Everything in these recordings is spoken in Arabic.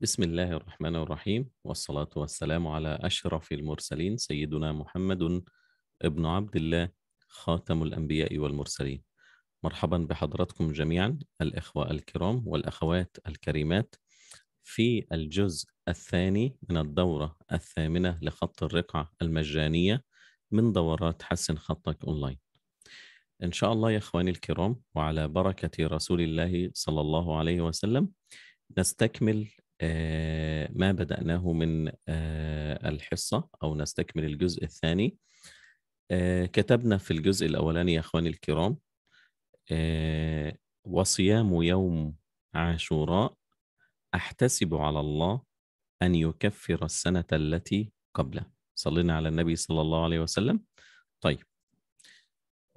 بسم الله الرحمن الرحيم والصلاة والسلام على أشرف المرسلين سيدنا محمد ابن عبد الله خاتم الأنبياء والمرسلين مرحبا بحضراتكم جميعا الإخوة الكرام والأخوات الكريمات في الجزء الثاني من الدورة الثامنة لخط الرقعة المجانية من دورات حسن خطك أونلاين إن شاء الله يا إخواني الكرام وعلى بركة رسول الله صلى الله عليه وسلم نستكمل آه، ما بدأناه من آه، الحصة أو نستكمل الجزء الثاني آه، كتبنا في الجزء الأولاني يا أخواني الكرام وصيام يوم عاشوراء أحتسب على الله أن يكفر السنة التي قبله صلينا على النبي صلى الله عليه وسلم طيب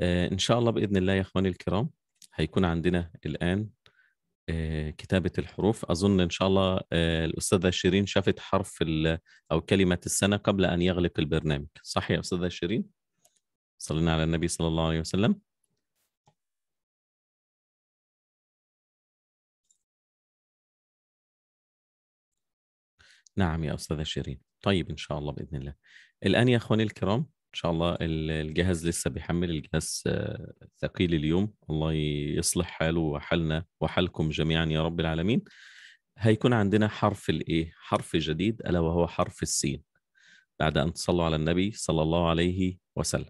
إن شاء الله بإذن الله يا أخواني الكرام هيكون عندنا الآن آه، كتابة الحروف أظن إن شاء الله آه، الأستاذة شيرين شافت حرف أو كلمة السنة قبل أن يغلق البرنامج صح يا أستاذة شيرين؟ صلينا على النبي صلى الله عليه وسلم نعم يا أستاذة شيرين طيب إن شاء الله بإذن الله الآن يا أخواني الكرام ان شاء الله الجهاز لسه بيحمل الجهاز ثقيل اليوم الله يصلح حاله وحالنا وحالكم جميعا يا رب العالمين هيكون عندنا حرف الايه حرف جديد الا وهو حرف السين بعد ان تصلوا على النبي صلى الله عليه وسلم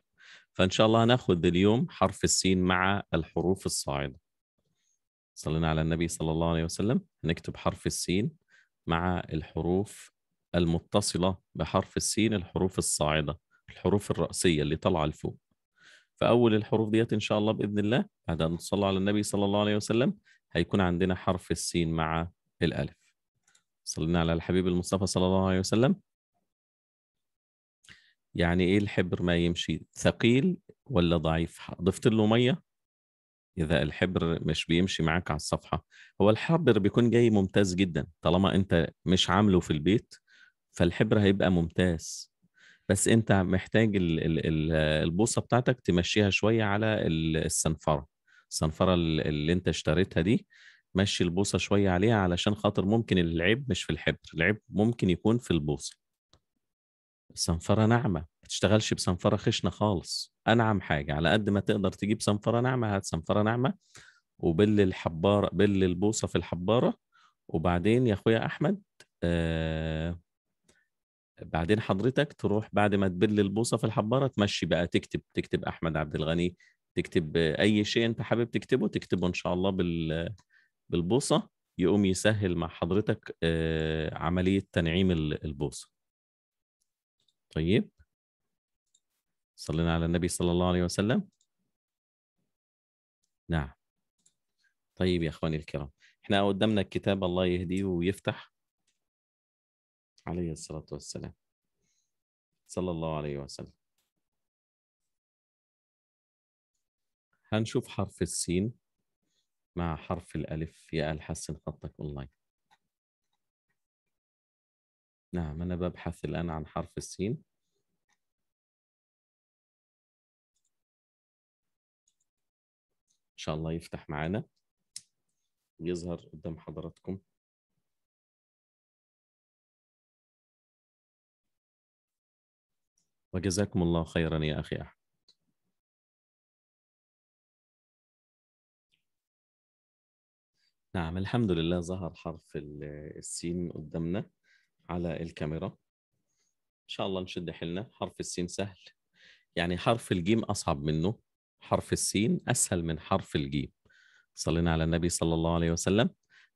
فان شاء الله هناخد اليوم حرف السين مع الحروف الصاعده صلينا على النبي صلى الله عليه وسلم نكتب حرف السين مع الحروف المتصله بحرف السين الحروف الصاعده الحروف الرأسية اللي طالعة لفوق فأول الحروف ديت إن شاء الله بإذن الله بعد أن نصلي على النبي صلى الله عليه وسلم هيكون عندنا حرف السين مع الألف صلينا على الحبيب المصطفى صلى الله عليه وسلم يعني إيه الحبر ما يمشي ثقيل ولا ضعيف ضفت له مية إذا الحبر مش بيمشي معاك على الصفحة هو الحبر بيكون جاي ممتاز جدا طالما أنت مش عامله في البيت فالحبر هيبقى ممتاز بس انت محتاج البوصه بتاعتك تمشيها شويه على الصنفره الصنفره اللي انت اشتريتها دي مشي البوصه شويه عليها علشان خاطر ممكن العيب مش في الحبر العيب ممكن يكون في البوصه صنفره ناعمه ما تشتغلش بصنفره خشنه خالص انعم حاجه على قد ما تقدر تجيب صنفره ناعمه هات صنفره ناعمه وبل الحباره بل البوصه في الحباره وبعدين يا اخويا احمد آه بعدين حضرتك تروح بعد ما تبل البوصه في الحباره تمشي بقى تكتب تكتب احمد عبد الغني تكتب اي شيء انت حابب تكتبه تكتبه ان شاء الله بال بالبوصه يقوم يسهل مع حضرتك آه، عمليه تنعيم البوصه طيب صلينا على النبي صلى الله عليه وسلم نعم طيب يا اخواني الكرام احنا قدامنا الكتاب الله يهديه ويفتح عليه الصلاة والسلام صلى الله عليه وسلم هنشوف حرف السين مع حرف الألف يا آل حسن خطك أونلاين نعم أنا ببحث الآن عن حرف السين إن شاء الله يفتح معانا ويظهر قدام حضراتكم وجزاكم الله خيرا يا أخي أحمد نعم الحمد لله ظهر حرف السين قدامنا على الكاميرا إن شاء الله نشد حيلنا حرف السين سهل يعني حرف الجيم أصعب منه حرف السين أسهل من حرف الجيم صلينا على النبي صلى الله عليه وسلم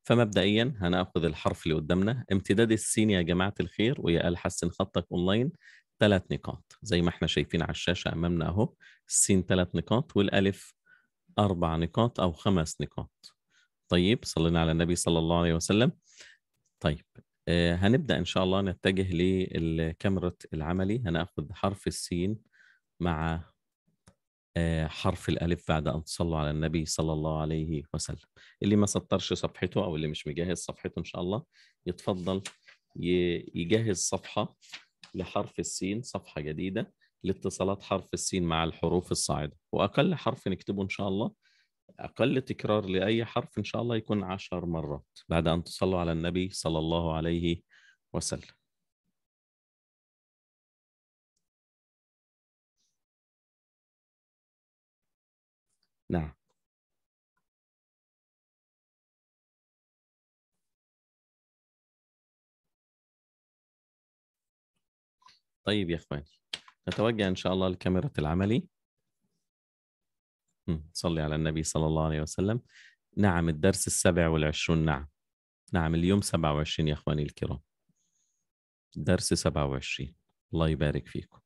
فمبدئيا هناخذ الحرف اللي قدامنا امتداد السين يا جماعة الخير ويا آل حسن خطك أونلاين ثلاث نقاط زي ما احنا شايفين على الشاشة أمامنا أهو السين ثلاث نقاط والألف أربع نقاط أو خمس نقاط طيب صلينا على النبي صلى الله عليه وسلم طيب آه هنبدأ إن شاء الله نتجه للكاميرا العملي هنأخذ حرف السين مع آه حرف الألف بعد أن تصلوا على النبي صلى الله عليه وسلم اللي ما سطرش صفحته أو اللي مش مجهز صفحته إن شاء الله يتفضل يجهز صفحة لحرف السين صفحة جديدة لاتصالات حرف السين مع الحروف الصاعدة وأقل حرف نكتبه إن شاء الله أقل تكرار لأي حرف إن شاء الله يكون عشر مرات بعد أن تصلوا على النبي صلى الله عليه وسلم نعم طيب يا اخواني نتوجه ان شاء الله لكاميرا العملي صلي على النبي صلى الله عليه وسلم نعم الدرس السبع والعشرون نعم نعم اليوم 27 يا اخواني الكرام درس 27 الله يبارك فيكم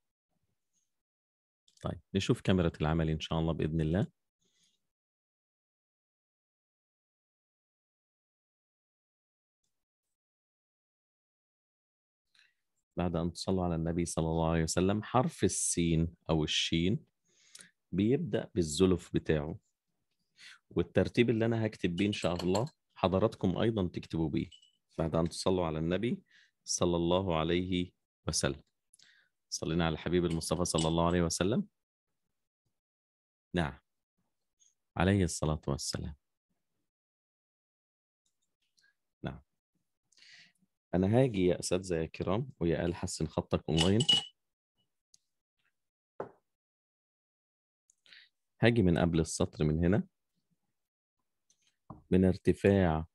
طيب نشوف كاميرا العمل ان شاء الله باذن الله بعد أن تصلوا على النبي صلى الله عليه وسلم حرف السين أو الشين بيبدأ بالزلف بتاعه والترتيب اللي أنا هكتب بيه إن شاء الله حضراتكم أيضا تكتبوا بيه بعد أن تصلوا على النبي صلى الله عليه وسلم صلينا على الحبيب المصطفى صلى الله عليه وسلم نعم عليه الصلاة والسلام انا هاجي يا اساتذه يا كرام ويا قال حسن خطك اونلاين هاجي من قبل السطر من هنا من ارتفاع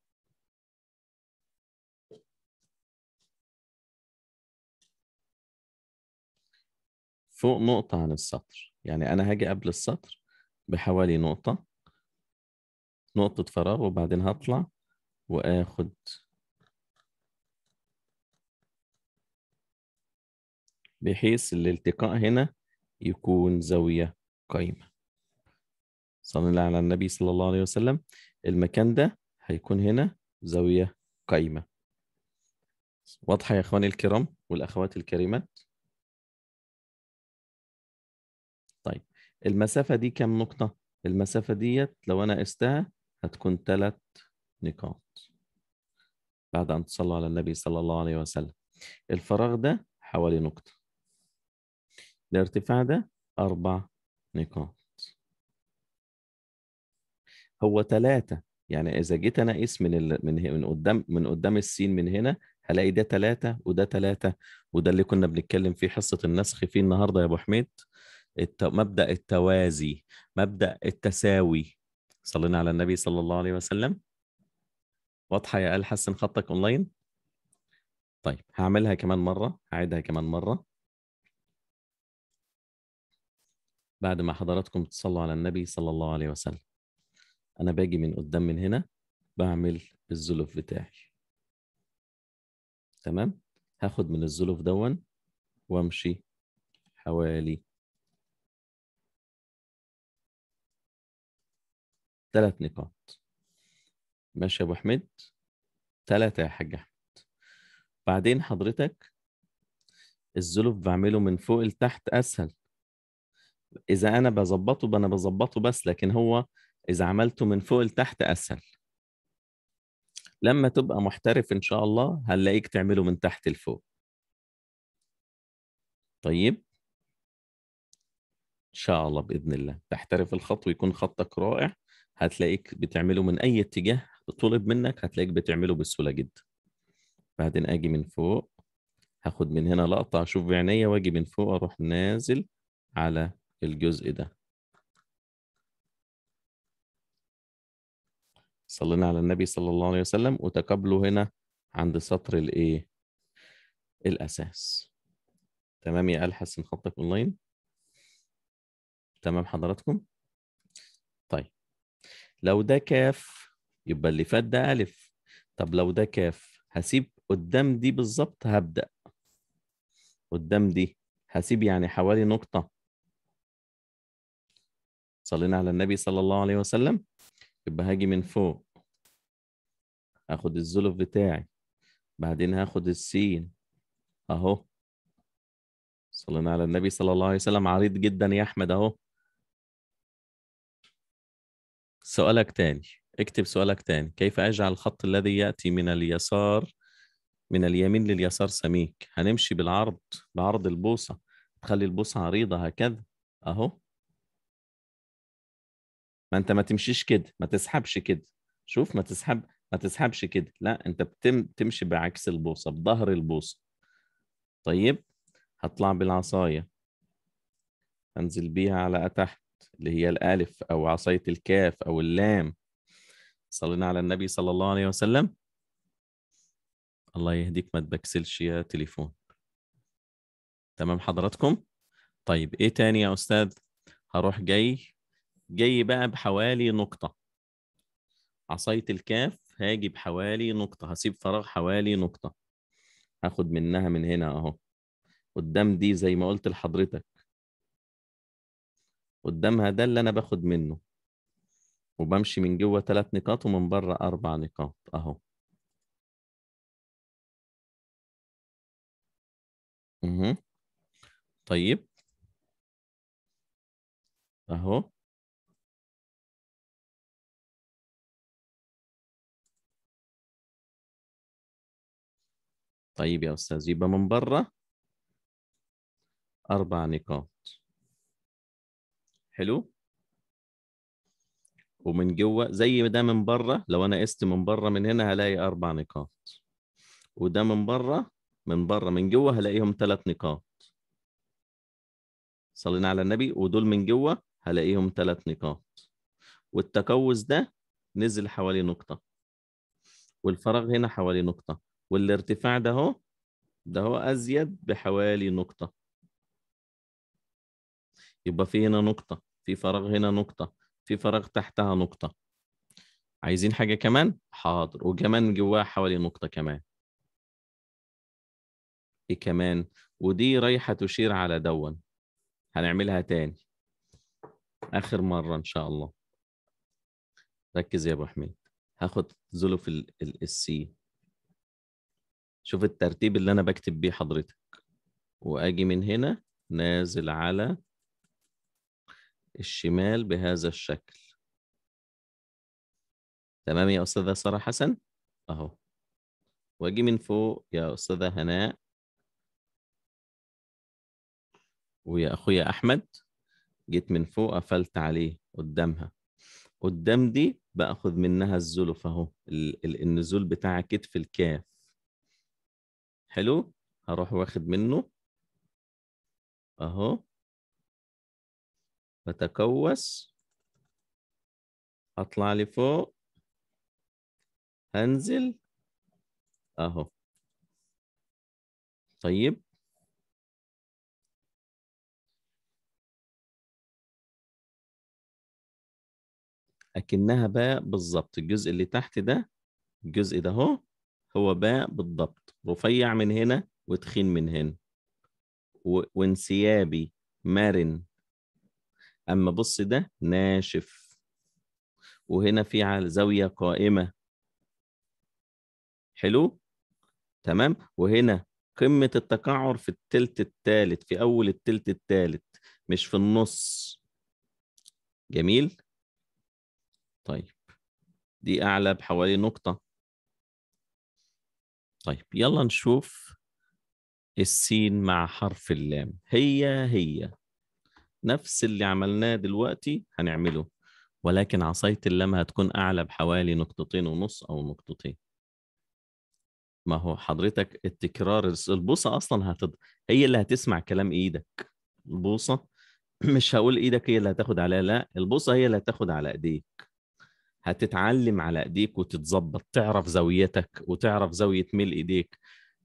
فوق نقطة عن السطر يعني أنا هاجي قبل السطر بحوالي نقطة نقطة فراغ وبعدين هطلع وآخد بحيث الالتقاء هنا يكون زاوية قائمة صلى الله على النبي صلى الله عليه وسلم المكان ده هيكون هنا زاوية قائمة واضحة يا إخواني الكرام والأخوات الكريمات طيب المسافة دي كام نقطة؟ المسافة ديت لو أنا قستها هتكون ثلاث نقاط بعد أن تصلوا على النبي صلى الله عليه وسلم الفراغ ده حوالي نقطة الارتفاع ده أربع نقاط هو ثلاثة يعني إذا جيت أنا قيس من ال... من من قدام من قدام السين من هنا هلاقي ده ثلاثة وده ثلاثة وده اللي كنا بنتكلم فيه حصة النسخ فيه النهاردة يا أبو حميد الت... مبدأ التوازي مبدأ التساوي صلينا على النبي صلى الله عليه وسلم واضحة يا ال حسن خطك أونلاين طيب هعملها كمان مرة هعيدها كمان مرة بعد ما حضراتكم تصلوا على النبي صلى الله عليه وسلم انا باجي من قدام من هنا بعمل الزلف بتاعي تمام هاخد من الزلف دون وامشي حوالي ثلاث نقاط ماشي يا ابو حميد ثلاثة يا حاج احمد بعدين حضرتك الزلف بعمله من فوق لتحت اسهل اذا انا بظبطه انا بظبطه بس لكن هو اذا عملته من فوق لتحت اسهل لما تبقى محترف ان شاء الله هنلاقيك تعمله من تحت لفوق طيب ان شاء الله باذن الله تحترف الخط ويكون خطك رائع هتلاقيك بتعمله من اي اتجاه طلب منك هتلاقيك بتعمله بسهوله جدا بعدين اجي من فوق هاخد من هنا لقطه اشوف بعينيا واجي من فوق اروح نازل على الجزء ده صلينا على النبي صلى الله عليه وسلم وتقابلوا هنا عند سطر الايه الاساس تمام يا آل حسن خطك اونلاين تمام حضراتكم طيب لو ده كاف يبقى اللي فات ده الف طب لو ده كاف هسيب قدام دي بالظبط هبدا قدام دي هسيب يعني حوالي نقطه صلينا على النبي صلى الله عليه وسلم يبقى هاجي من فوق هاخد الزلف بتاعي بعدين هاخد السين اهو صلينا على النبي صلى الله عليه وسلم عريض جدا يا احمد اهو سؤالك تاني اكتب سؤالك تاني كيف اجعل الخط الذي ياتي من اليسار من اليمين لليسار سميك هنمشي بالعرض بعرض البوصه تخلي البوصه عريضه هكذا اهو ما انت ما تمشيش كده ما تسحبش كده شوف ما تسحب ما تسحبش كده لا انت بتم تمشي بعكس البوصه بظهر البوصه طيب هطلع بالعصايه انزل بيها على تحت اللي هي الالف او عصايه الكاف او اللام صلينا على النبي صلى الله عليه وسلم الله يهديك ما تبكسلش يا تليفون تمام حضراتكم طيب ايه تاني يا استاذ هروح جاي جاي بقى بحوالي نقطة عصاية الكاف هاجي بحوالي نقطة هسيب فراغ حوالي نقطة هاخد منها من هنا اهو قدام دي زي ما قلت لحضرتك قدامها ده اللي انا باخد منه وبمشي من جوه ثلاث نقاط ومن بره اربع نقاط اهو اها طيب اهو طيب يا أستاذ يبقى من بره أربع نقاط حلو ومن جوه زي ده من بره لو أنا قست من بره من هنا هلاقي أربع نقاط وده من بره من بره من جوه هلاقيهم ثلاث نقاط صلينا على النبي ودول من جوه هلاقيهم ثلاث نقاط والتكوز ده نزل حوالي نقطة والفراغ هنا حوالي نقطة والارتفاع ده هو ده هو أزيد بحوالي نقطة يبقى في هنا نقطة في فراغ هنا نقطة في فراغ تحتها نقطة عايزين حاجة كمان حاضر وكمان جواها حوالي نقطة كمان ايه كمان ودي رايحة تشير على دون هنعملها تاني آخر مرة إن شاء الله ركز يا أبو حميد هاخد زلف السي شوف الترتيب اللي انا بكتب بيه حضرتك واجي من هنا نازل على الشمال بهذا الشكل تمام يا استاذه ساره حسن اهو واجي من فوق يا استاذه هناء ويا اخويا احمد جيت من فوق قفلت عليه قدامها قدام دي باخذ منها الزلف اهو النزول بتاع كتف الكاف حلو هروح واخد منه اهو بتكوس اطلع لفوق هنزل اهو طيب اكنها بقى بالظبط الجزء اللي تحت ده الجزء ده اهو هو باء بالضبط رفيع من هنا وتخين من هنا وانسيابي مرن اما بص ده ناشف وهنا في على زاويه قائمه حلو تمام وهنا قمه التقعر في التلت الثالث في اول التلت الثالث مش في النص جميل طيب دي اعلى بحوالي نقطه طيب يلا نشوف السين مع حرف اللام هي هي نفس اللي عملناه دلوقتي هنعمله ولكن عصاية اللام هتكون أعلى بحوالي نقطتين ونص أو نقطتين ما هو حضرتك التكرار البوصة أصلا هتض... هي اللي هتسمع كلام إيدك البوصة مش هقول إيدك هي اللي هتاخد عليها لا البوصة هي اللي هتاخد على إيديك هتتعلم على ايديك وتتظبط تعرف زاويتك وتعرف زاويه ميل ايديك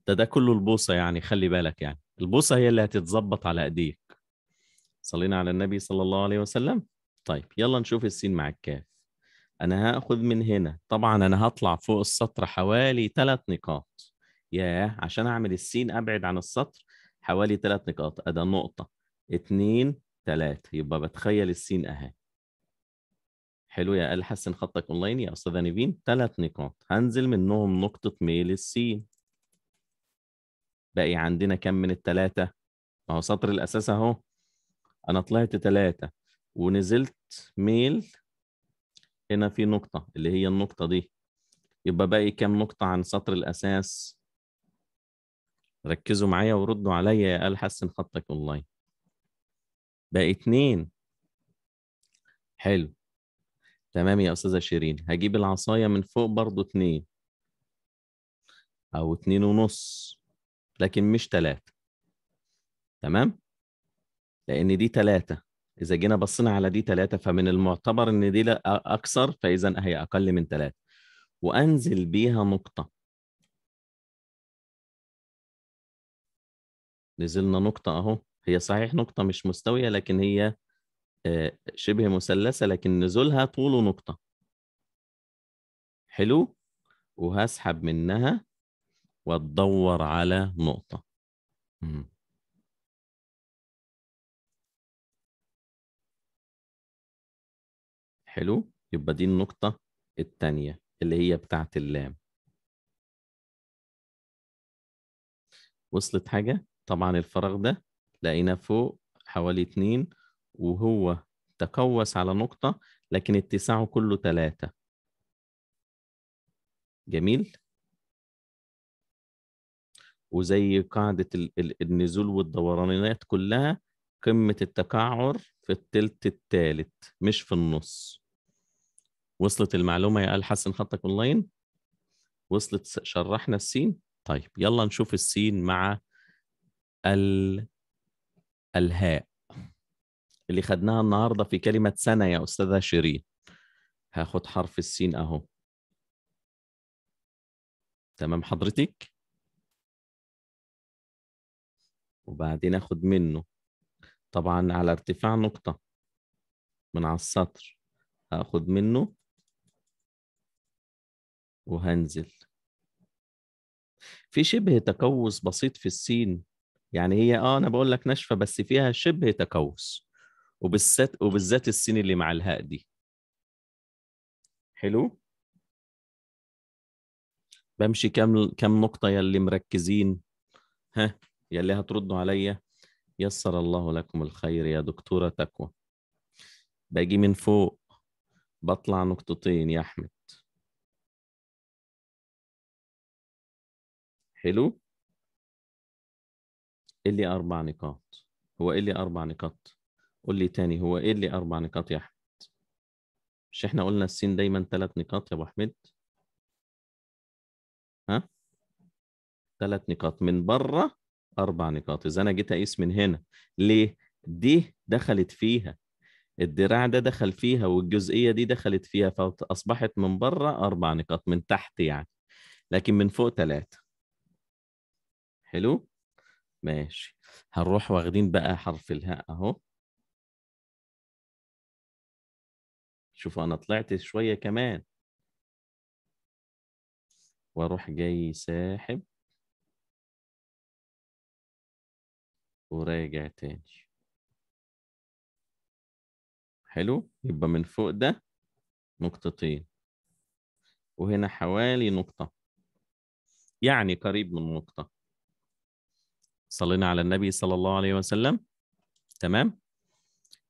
ده ده كله البوصه يعني خلي بالك يعني البوصه هي اللي هتتظبط على ايديك صلينا على النبي صلى الله عليه وسلم طيب يلا نشوف السين مع الكاف انا هاخد من هنا طبعا انا هطلع فوق السطر حوالي ثلاث نقاط ياه عشان اعمل السين ابعد عن السطر حوالي ثلاث نقاط ادي نقطه اتنين تلاتة يبقى بتخيل السين اهي حلو يا قال حسن خطك اونلاين يا استاذه نيفين ثلاث نقاط هنزل منهم نقطه ميل السين باقي عندنا كم من الثلاثه ما هو سطر الاساس اهو انا طلعت ثلاثه ونزلت ميل هنا في نقطه اللي هي النقطه دي يبقى باقي كم نقطه عن سطر الاساس ركزوا معايا وردوا عليا يا قال حسن خطك اونلاين باقي اتنين حلو تمام يا استاذه شيرين هجيب العصايه من فوق برضو اتنين او اتنين ونص لكن مش تلاتة تمام لان دي تلاتة اذا جينا بصينا على دي تلاتة فمن المعتبر ان دي اكثر فاذا هي اقل من تلاتة وانزل بيها نقطه نزلنا نقطة أهو هي صحيح نقطة مش مستوية لكن هي آه، شبه مثلثه لكن نزولها طوله نقطة حلو وهسحب منها واتدور على نقطة حلو يبقى دي النقطة الثانيه اللي هي بتاعه اللام وصلت حاجة طبعا الفراغ ده لقينا فوق حوالي اتنين وهو تقوس على نقطة لكن اتساعه كله ثلاثة جميل وزي قاعدة النزول والدورانيات كلها قمة التقعر في التلت التالت مش في النص وصلت المعلومة يا آل حسن خطك أونلاين وصلت شرحنا السين طيب يلا نشوف السين مع ال الهاء اللي خدناها النهارده في كلمه سنه يا استاذه شيرين هاخد حرف السين اهو تمام حضرتك وبعدين اخد منه طبعا على ارتفاع نقطه من على السطر هاخد منه وهنزل في شبه تكوس بسيط في السين يعني هي اه انا بقول لك ناشفه بس فيها شبه تكوس وبالذات وبالذات السين اللي مع الهاء دي حلو بمشي كم كم نقطه يا اللي مركزين ها يا اللي هتردوا عليا يسر الله لكم الخير يا دكتوره تكوى باجي من فوق بطلع نقطتين يا احمد حلو إيه اللي اربع نقاط هو إيه اللي اربع نقاط قول لي تاني هو ايه اللي اربع نقاط يا احمد مش احنا قلنا السين دايما ثلاث نقاط يا ابو احمد ها ثلاث نقاط من بره اربع نقاط اذا انا جيت اقيس من هنا ليه دي دخلت فيها الدراع ده دخل فيها والجزئيه دي دخلت فيها فاصبحت من بره اربع نقاط من تحت يعني لكن من فوق ثلاثه حلو ماشي هنروح واخدين بقى حرف الهاء اهو شوف انا طلعت شويه كمان واروح جاي ساحب وراجع تاني حلو يبقى من فوق ده نقطتين وهنا حوالي نقطة يعني قريب من نقطة صلينا على النبي صلى الله عليه وسلم تمام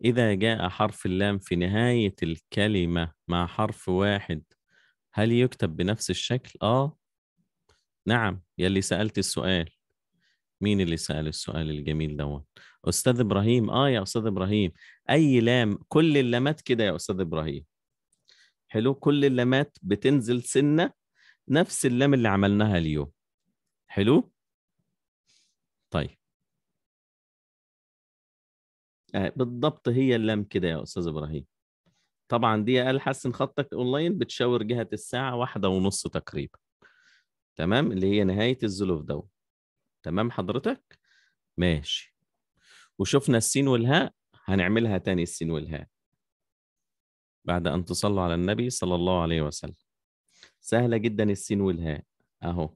إذا جاء حرف اللام في نهاية الكلمة مع حرف واحد هل يكتب بنفس الشكل؟ آه نعم يلي سألت السؤال مين اللي سأل السؤال الجميل دوت أستاذ إبراهيم آه يا أستاذ إبراهيم أي لام كل اللامات كده يا أستاذ إبراهيم حلو كل اللامات بتنزل سنة نفس اللام اللي عملناها اليوم حلو طيب آه، بالضبط هي اللام كده يا استاذ ابراهيم طبعا دي قال حسن خطك اونلاين بتشاور جهه الساعه واحدة ونص تقريبا تمام اللي هي نهايه الزلوف ده تمام حضرتك ماشي وشفنا السين والهاء هنعملها تاني السين والهاء بعد ان تصلوا على النبي صلى الله عليه وسلم سهله جدا السين والهاء اهو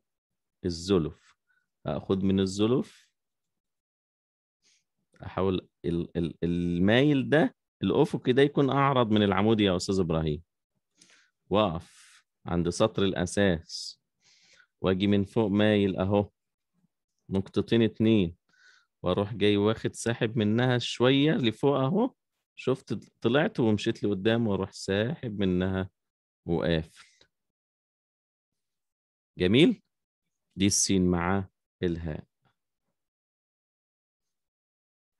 الزلف اخد من الزلف احاول المايل ده الافقي ده يكون اعرض من العمودي يا استاذ ابراهيم واقف عند سطر الاساس واجي من فوق مايل اهو نقطتين اتنين واروح جاي واخد ساحب منها شويه لفوق اهو شفت طلعت ومشيت لقدام واروح ساحب منها وقافل جميل دي السين مع الهاء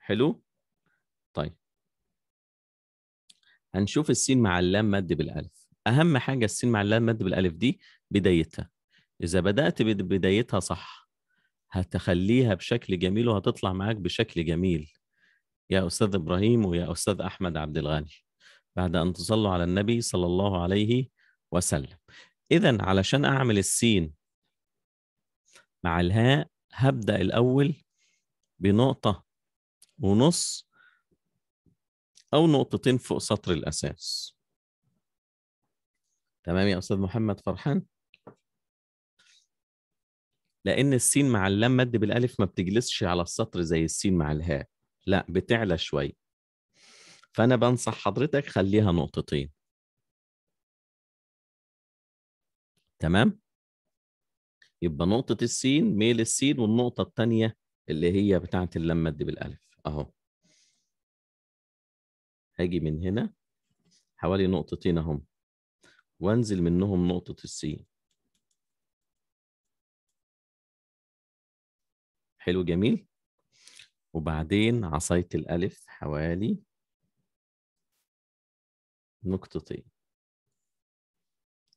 حلو طيب هنشوف السين مع اللام مد بالالف اهم حاجه السين مع اللام مد بالالف دي بدايتها اذا بدات بدايتها صح هتخليها بشكل جميل وهتطلع معاك بشكل جميل يا استاذ ابراهيم ويا استاذ احمد عبد الغني بعد ان تصلوا على النبي صلى الله عليه وسلم اذا علشان اعمل السين مع الهاء هبدا الاول بنقطه ونص أو نقطتين فوق سطر الأساس تمام يا أستاذ محمد فرحان لأن السين مع اللام مد بالألف ما بتجلسش على السطر زي السين مع الهاء لا بتعلى شوي فأنا بنصح حضرتك خليها نقطتين تمام يبقى نقطة السين ميل السين والنقطة الثانية اللي هي بتاعة اللام مد بالألف اهو هاجي من هنا حوالي نقطتين اهم وانزل منهم نقطة السين حلو جميل وبعدين عصاية الألف حوالي نقطتين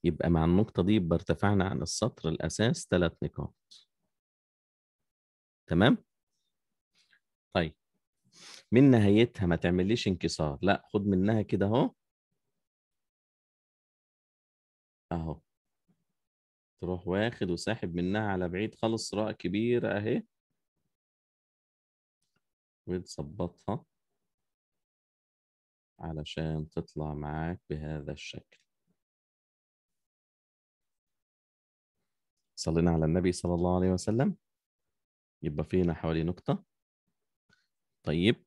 يبقى مع النقطة دي يبقى ارتفعنا عن السطر الأساس ثلاث نقاط تمام من نهايتها ما تعمليش انكسار لا خد منها كده اهو اهو تروح واخد وساحب منها على بعيد خالص راء كبيرة اهي وتظبطها علشان تطلع معاك بهذا الشكل صلينا على النبي صلى الله عليه وسلم يبقى فينا حوالي نقطة طيب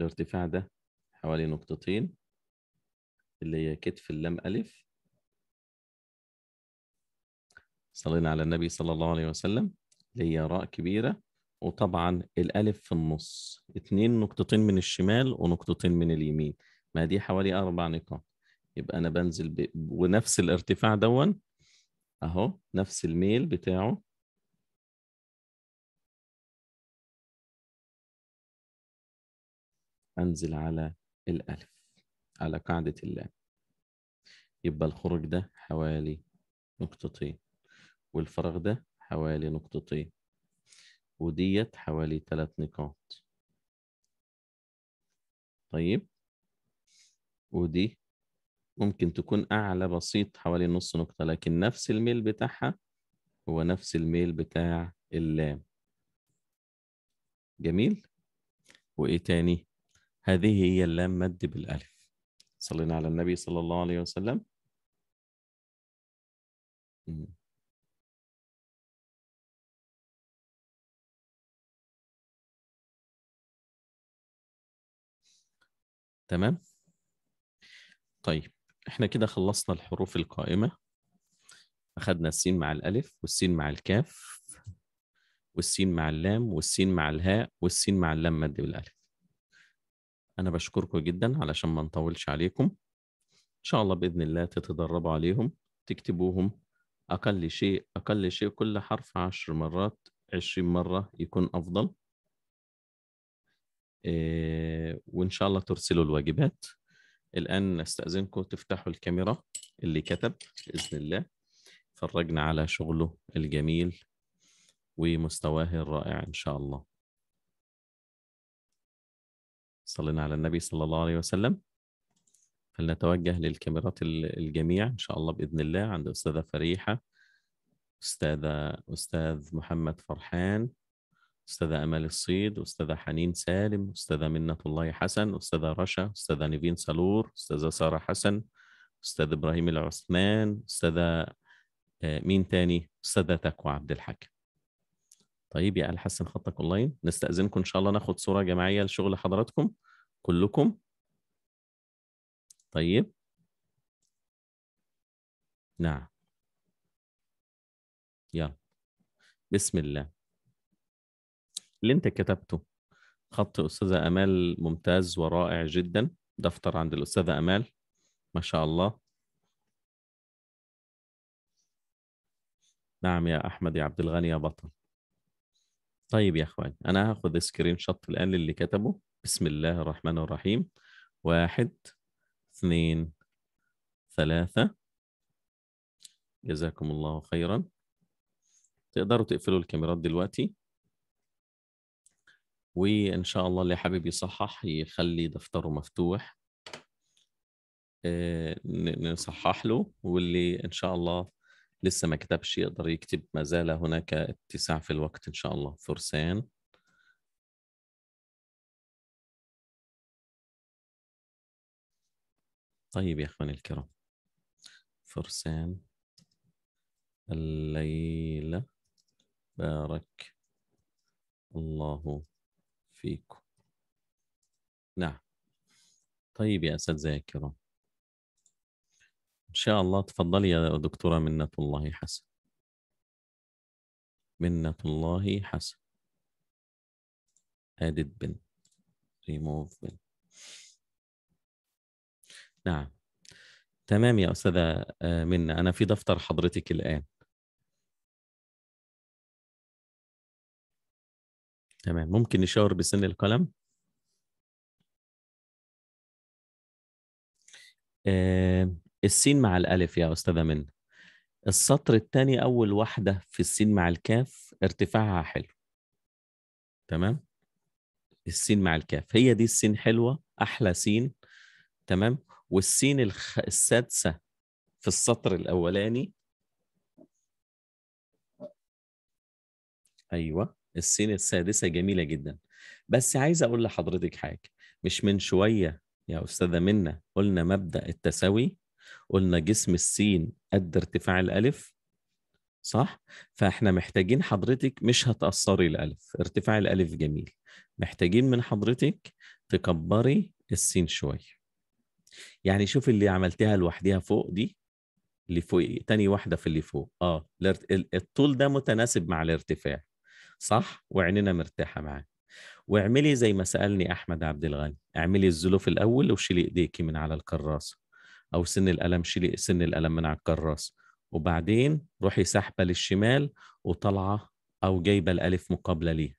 الارتفاع ده حوالي نقطتين اللي هي كتف اللام ألف صلينا على النبي صلى الله عليه وسلم اللي هي راء كبيرة وطبعا الألف في النص اتنين نقطتين من الشمال ونقطتين من اليمين ما دي حوالي أربع نقاط يبقى أنا بنزل ب... ونفس الارتفاع دون أهو نفس الميل بتاعه أنزل على الألف على قاعدة اللام يبقى الخروج ده حوالي نقطتين والفراغ ده حوالي نقطتين وديت حوالي ثلاث نقاط طيب ودي ممكن تكون أعلى بسيط حوالي نص نقطة لكن نفس الميل بتاعها هو نفس الميل بتاع اللام جميل وإيه تاني هذه هي اللام مد بالالف صلينا على النبي صلى الله عليه وسلم تمام طيب احنا كده خلصنا الحروف القائمة اخذنا السين مع الألف والسين مع الكاف والسين مع اللام والسين مع الهاء والسين مع اللام مد بالألف أنا بشكركم جدا علشان ما نطولش عليكم إن شاء الله بإذن الله تتدربوا عليهم تكتبوهم أقل شيء أقل شيء كل حرف عشر مرات عشرين مرة يكون أفضل إيه وإن شاء الله ترسلوا الواجبات الآن نستأذنكم تفتحوا الكاميرا اللي كتب بإذن الله فرجنا على شغله الجميل ومستواه الرائع إن شاء الله صلينا على النبي صلى الله عليه وسلم فلنتوجه للكاميرات الجميع إن شاء الله بإذن الله عند أستاذة فريحة أستاذة أستاذ محمد فرحان أستاذة أمل الصيد أستاذة حنين سالم أستاذة منة الله حسن أستاذة رشا أستاذة نيفين سالور أستاذة سارة حسن أستاذ إبراهيم العثمان أستاذة آه، مين تاني أستاذة تكوى عبد الحكم طيب يا علي حسن خطك اونلاين نستأذنكم إن شاء الله ناخد صورة جماعية لشغل حضراتكم كلكم طيب نعم يلا بسم الله اللي انت كتبته خط أستاذة أمال ممتاز ورائع جدا دفتر عند الأستاذة أمال ما شاء الله نعم يا أحمد يا عبد الغني يا بطل طيب يا اخوان انا هاخد سكرين شوت الان للي كتبه بسم الله الرحمن الرحيم واحد اثنين ثلاثة جزاكم الله خيرا تقدروا تقفلوا الكاميرات دلوقتي وان شاء الله اللي حابب يصحح يخلي دفتره مفتوح آه، نصحح له واللي ان شاء الله لسه ما كتبش يقدر يكتب ما زال هناك اتساع في الوقت إن شاء الله فرسان طيب يا أخواني الكرام فرسان الليلة بارك الله فيكم نعم طيب يا أساتذة الكرام شاء الله تفضلي يا دكتورة منة الله حسن منة الله حسن أدد بن ريموف بن نعم تمام يا أستاذة آه، منة أنا في دفتر حضرتك الآن تمام ممكن نشاور بسن القلم آه السين مع الألف يا أستاذة من السطر الثاني أول واحدة في السين مع الكاف ارتفاعها حلو تمام السين مع الكاف هي دي السين حلوة أحلى سين تمام والسين الخ... السادسة في السطر الأولاني أيوة السين السادسة جميلة جدا بس عايز أقول لحضرتك حاجة مش من شوية يا أستاذة منا قلنا مبدأ التساوي قلنا جسم السين قد ارتفاع الألف صح؟ فاحنا محتاجين حضرتك مش هتأثري الألف ارتفاع الألف جميل محتاجين من حضرتك تكبري السين شوية يعني شوف اللي عملتها لوحدها فوق دي اللي فوق تاني واحدة في اللي فوق اه الطول ده متناسب مع الارتفاع صح؟ وعيننا مرتاحة معاه واعملي زي ما سألني أحمد عبد الغني اعملي الزلوف الأول وشيلي إيديكي من على الكراسة او سن الالم شيلي سن الالم من على الكراس وبعدين روحي ساحبه للشمال وطالعه او جايبه الالف مقابله ليها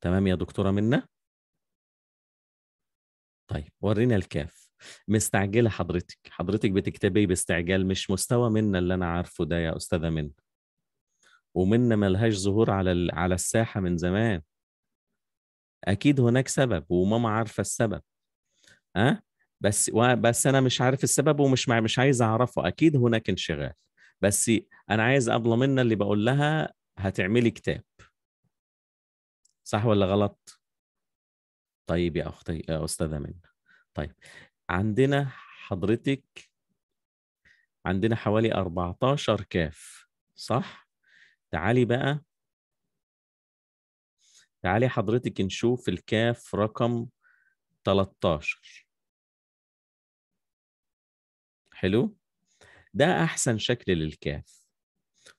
تمام يا دكتوره منى طيب ورينا الكاف مستعجله حضرتك حضرتك بتكتبي باستعجال مش مستوى منا اللي انا عارفه ده يا استاذه منى ومنا ملهاش ظهور على على الساحه من زمان اكيد هناك سبب وماما عارفه السبب ها أه؟ بس بس انا مش عارف السبب ومش مش عايز اعرفه اكيد هناك انشغال بس انا عايز ابلى منا اللي بقول لها هتعملي كتاب صح ولا غلط طيب يا اختي يا استاذه منى طيب عندنا حضرتك عندنا حوالي 14 كاف صح تعالي بقى تعالي حضرتك نشوف الكاف رقم 13 حلو ده احسن شكل للكاف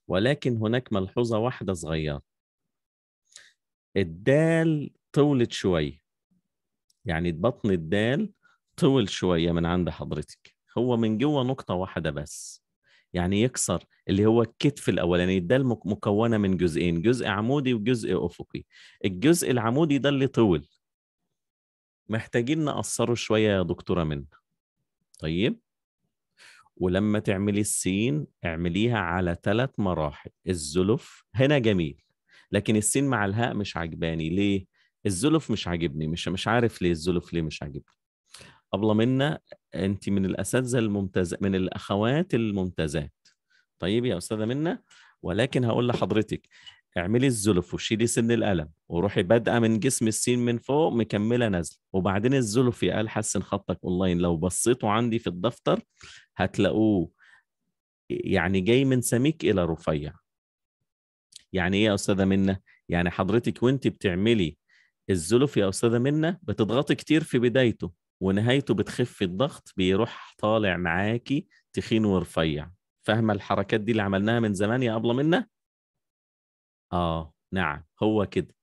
ولكن هناك ملحوظه واحده صغيره الدال طولت شويه يعني بطن الدال طول شويه من عند حضرتك هو من جوه نقطه واحده بس يعني يكسر اللي هو الكتف الاولاني الدال مكونه من جزئين جزء عمودي وجزء افقي الجزء العمودي ده اللي طول محتاجين نقصره شويه يا دكتوره منه طيب ولما تعملي السين اعمليها على ثلاث مراحل الزلف هنا جميل لكن السين مع الهاء مش عجباني ليه الزلف مش عاجبني مش مش عارف ليه الزلف ليه مش عاجبني ابله منا انت من الاساتذه الممتاز من الاخوات الممتازات طيب يا استاذه منا ولكن هقول لحضرتك اعملي الزلف وشيلي سن القلم وروحي بادئه من جسم السين من فوق مكمله نازله وبعدين الزلف يا قال حسن خطك اونلاين لو بصيته عندي في الدفتر هتلاقوه يعني جاي من سميك الى رفيع يعني ايه يا استاذه منى يعني حضرتك وانت بتعملي الزلف يا استاذه منى بتضغطي كتير في بدايته ونهايته بتخف الضغط بيروح طالع معاكي تخين ورفيع فاهمه الحركات دي اللي عملناها من زمان يا ابله منى اه نعم هو كده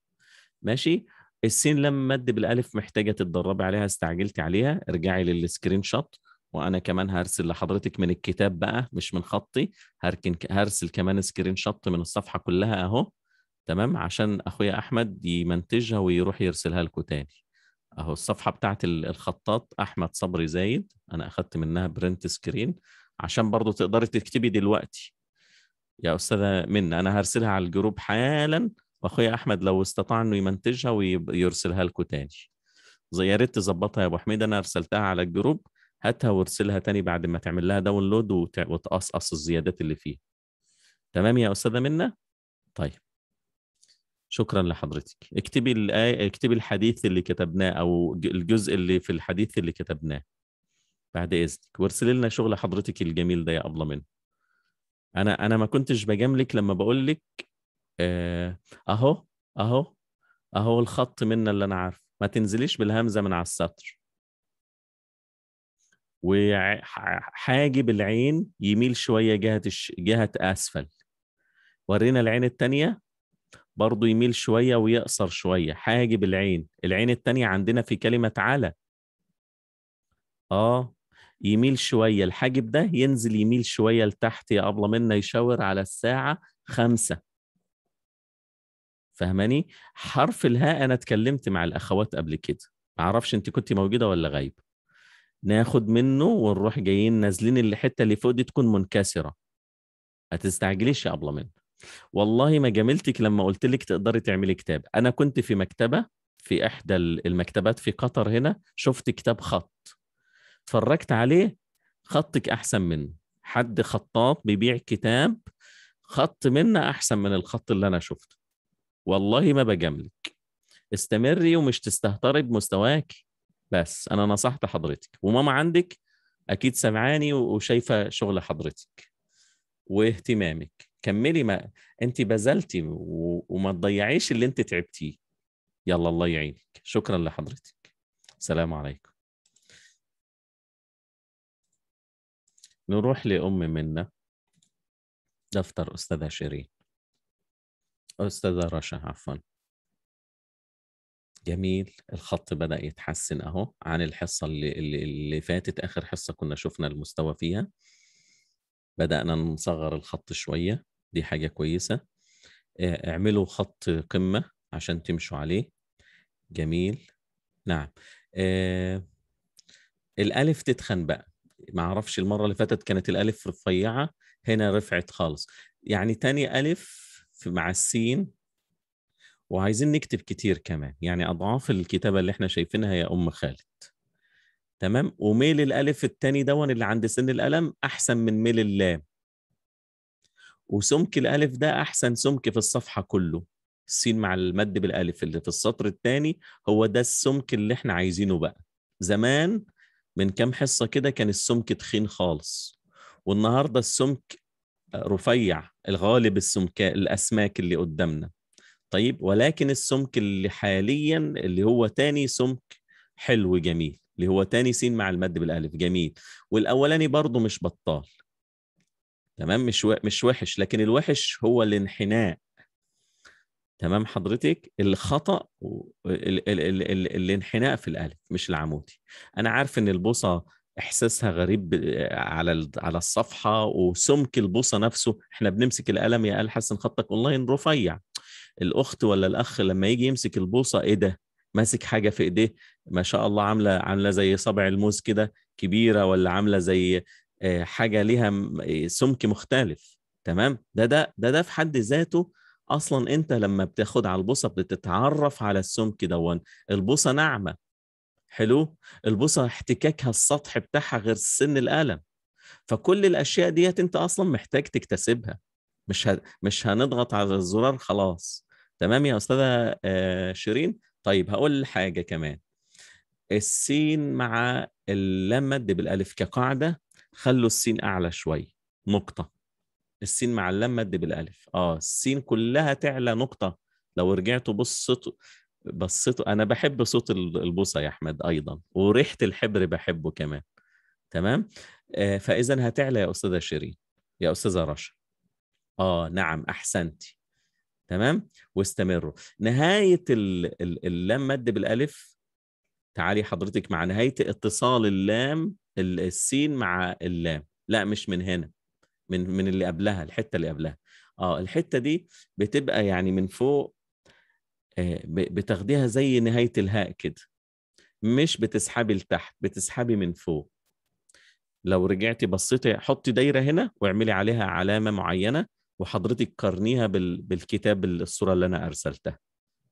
ماشي السين لما مد بالالف محتاجه تتدربي عليها استعجلتي عليها ارجعي للسكرين شوت وانا كمان هرسل لحضرتك من الكتاب بقى مش من خطي هركن هرسل كمان سكرين شوت من الصفحه كلها اهو تمام عشان اخويا احمد يمنتجها ويروح يرسلها لكم تاني اهو الصفحه بتاعت الخطاط احمد صبري زايد انا اخدت منها برنت سكرين عشان برضو تقدري تكتبي دلوقتي يا استاذه منى انا هرسلها على الجروب حالا واخويا احمد لو استطاع انه يمنتجها ويرسلها لكم تاني يا ريت تظبطها يا ابو حميد انا ارسلتها على الجروب هاتها وارسلها تاني بعد ما تعمل لها داونلود وتقصقص الزيادات اللي فيها تمام يا استاذه منى طيب شكرا لحضرتك اكتبي الآية اكتبي الحديث اللي كتبناه او الجزء اللي في الحديث اللي كتبناه بعد اذنك وارسلي لنا شغل حضرتك الجميل ده يا ابله منه انا انا ما كنتش بجاملك لما بقول لك آه، اهو اهو اهو الخط منا اللي انا عارفه ما تنزليش بالهمزه من على السطر وحاجب العين يميل شويه جهه الش... جهه اسفل ورينا العين الثانيه برضه يميل شويه ويقصر شويه حاجب العين العين الثانيه عندنا في كلمه على اه يميل شويه الحاجب ده ينزل يميل شويه لتحت يا ابله منا يشاور على الساعه خمسة فهماني حرف الهاء انا اتكلمت مع الاخوات قبل كده معرفش انت كنت موجوده ولا غايبه ناخد منه ونروح جايين نازلين الحته اللي فوق دي تكون منكسره ما تستعجليش يا ابله من والله ما جاملتك لما قلت لك تقدري تعملي كتاب انا كنت في مكتبه في احدى المكتبات في قطر هنا شفت كتاب خط اتفرجت عليه خطك احسن منه حد خطاط بيبيع كتاب خط منه احسن من الخط اللي انا شفته والله ما بجاملك استمري ومش تستهتري بمستواك بس انا نصحت حضرتك وماما عندك اكيد سمعاني وشايفه شغل حضرتك واهتمامك كملي ما انت بذلتي و... وما تضيعيش اللي انت تعبتيه يلا الله يعينك شكرا لحضرتك السلام عليكم نروح لام منا دفتر استاذه شيرين استاذه رشا عفوا جميل الخط بدأ يتحسن اهو عن الحصة اللي, اللي فاتت آخر حصة كنا شفنا المستوى فيها بدأنا نصغر الخط شوية دي حاجة كويسة اعملوا خط قمة عشان تمشوا عليه جميل نعم آه الألف تتخن بقى ما اعرفش المرة اللي فاتت كانت الألف رفيعة هنا رفعت خالص يعني تاني ألف مع السين وعايزين نكتب كتير كمان يعني اضعاف الكتابه اللي احنا شايفينها يا ام خالد تمام وميل الالف الثاني دون اللي عند سن الالم احسن من ميل اللام وسمك الالف ده احسن سمك في الصفحه كله السين مع المد بالالف اللي في السطر الثاني هو ده السمك اللي احنا عايزينه بقى زمان من كام حصه كده كان السمك تخين خالص والنهارده السمك رفيع الغالب السمك الاسماك اللي قدامنا طيب ولكن السمك اللي حاليا اللي هو تاني سمك حلو جميل اللي هو تاني سين مع المد بالالف جميل والاولاني برضه مش بطال تمام مش مش وحش لكن الوحش هو الانحناء تمام حضرتك الخطا ال ال ال الانحناء في الالف مش العمودي انا عارف ان البوصه احساسها غريب آه، على على الصفحه وسمك البوصه نفسه احنا بنمسك القلم يا قال حسن خطك اونلاين رفيع الاخت ولا الاخ لما يجي يمسك البوصه ايه ده ماسك حاجه في ايديه ما شاء الله عامله عامله زي صابع الموز كده كبيره ولا عامله زي آه، حاجه ليها سمك مختلف تمام ده ده ده ده في حد ذاته اصلا انت لما بتاخد على البوصه بتتعرف على السمك دون البوصه ناعمه حلو البوصه احتكاكها السطح بتاعها غير سن الالم فكل الاشياء ديت انت اصلا محتاج تكتسبها مش ه... مش هنضغط على الزرار خلاص تمام يا استاذه آه، شيرين طيب هقول حاجه كمان السين مع اللام مد بالالف كقاعده خلوا السين اعلى شويه نقطه السين مع اللام مد بالالف اه السين كلها تعلى نقطه لو رجعتوا بصيتوا بصيتوا انا بحب صوت البوصه يا احمد ايضا وريحه الحبر بحبه كمان تمام آه فاذا هتعلى يا استاذه شيرين يا استاذه رشا اه نعم احسنت تمام واستمروا نهايه اللام مد بالالف تعالي حضرتك مع نهايه اتصال اللام السين مع اللام لا مش من هنا من من اللي قبلها الحته اللي قبلها اه الحته دي بتبقى يعني من فوق آه بتاخديها زي نهايه الهاء كده مش بتسحبي لتحت بتسحبي من فوق لو رجعتي بصيتي حطي دايره هنا واعملي عليها علامه معينه وحضرتك قارنيها بالكتاب الصوره اللي انا ارسلتها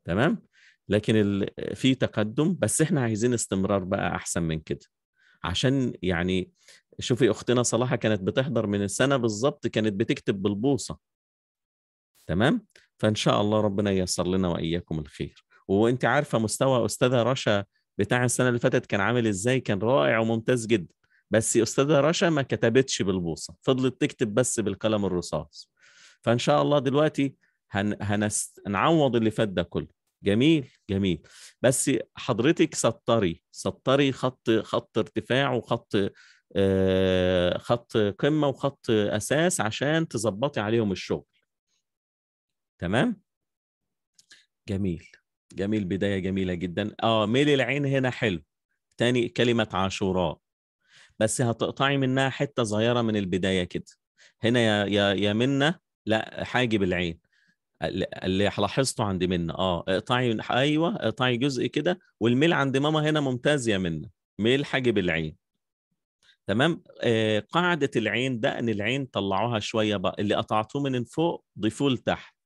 تمام لكن ال... في تقدم بس احنا عايزين استمرار بقى احسن من كده عشان يعني شوفي اختنا صلاحه كانت بتحضر من السنه بالظبط كانت بتكتب بالبوصه تمام فان شاء الله ربنا ييسر لنا واياكم الخير وانت عارفه مستوى استاذه رشا بتاع السنه اللي فاتت كان عامل ازاي كان رائع وممتاز جدا بس استاذه رشا ما كتبتش بالبوصه فضلت تكتب بس بالقلم الرصاص فان شاء الله دلوقتي هن... هنس... هنعوض اللي فات ده كله جميل جميل بس حضرتك سطري سطري خط خط ارتفاع وخط آه، خط قمه وخط اساس عشان تظبطي عليهم الشغل تمام جميل جميل بدايه جميله جدا اه ميل العين هنا حلو تاني كلمه عاشوراء بس هتقطعي منها حته صغيره من البدايه كده هنا يا يا يا منا لا حاجب العين اللي لاحظته عند منه اه اقطعي ايوه اقطعي جزء كده والميل عند ماما هنا ممتاز يا منه ميل حاجب العين تمام آه قاعده العين دقن العين طلعوها شويه بقى اللي قطعتوه من فوق ضيفوه لتحت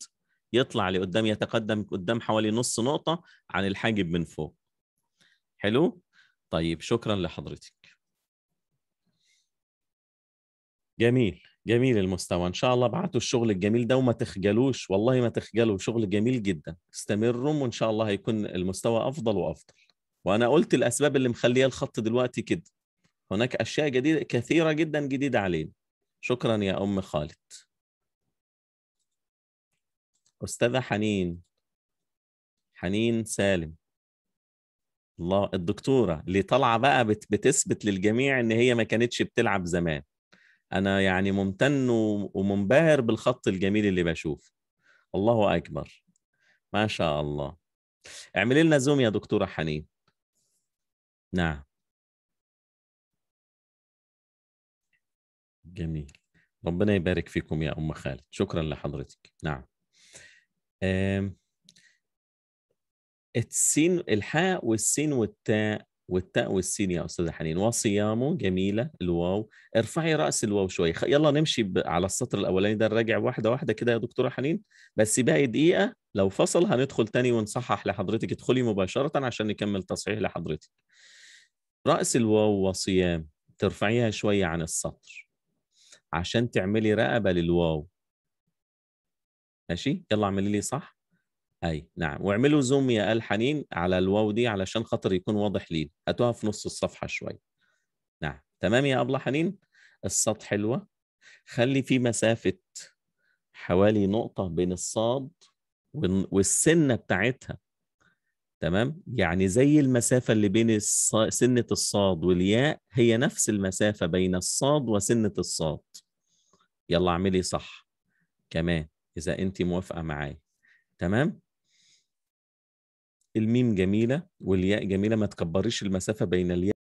يطلع لقدام يتقدم قدام حوالي نص نقطه عن الحاجب من فوق حلو طيب شكرا لحضرتك جميل جميل المستوى ان شاء الله ابعتوا الشغل الجميل ده وما تخجلوش والله ما تخجلوا شغل جميل جدا استمروا وان شاء الله هيكون المستوى افضل وافضل وانا قلت الاسباب اللي مخليه الخط دلوقتي كده هناك اشياء جديده كثيره جدا جديده علينا شكرا يا ام خالد استاذه حنين حنين سالم الله الدكتوره اللي طالعه بقى بتثبت للجميع ان هي ما كانتش بتلعب زمان انا يعني ممتن ومنبهر بالخط الجميل اللي بشوفه الله اكبر ما شاء الله اعملي لنا زوم يا دكتوره حنين نعم جميل ربنا يبارك فيكم يا ام خالد شكرا لحضرتك نعم السين الحاء والسين والتاء والتاء والسين يا استاذه حنين وصيامه جميله الواو ارفعي راس الواو شوي يلا نمشي على السطر الاولاني ده نراجع واحده واحده كده يا دكتوره حنين بس باقي دقيقه لو فصل هندخل تاني ونصحح لحضرتك ادخلي مباشره عشان نكمل تصحيح لحضرتك راس الواو وصيام ترفعيها شويه عن السطر عشان تعملي رقبه للواو ماشي يلا اعملي لي صح اي نعم واعملوا زوم يا ال حنين على الواو دي علشان خاطر يكون واضح لي هاتوها في نص الصفحه شويه نعم تمام يا ابله حنين الصاد حلوه خلي في مسافه حوالي نقطه بين الصاد والسنه بتاعتها تمام يعني زي المسافه اللي بين الص... سنه الصاد والياء هي نفس المسافه بين الصاد وسنه الصاد يلا اعملي صح كمان اذا انت موافقه معايا تمام الميم جميله والياء جميله ما تكبريش المسافه بين الياء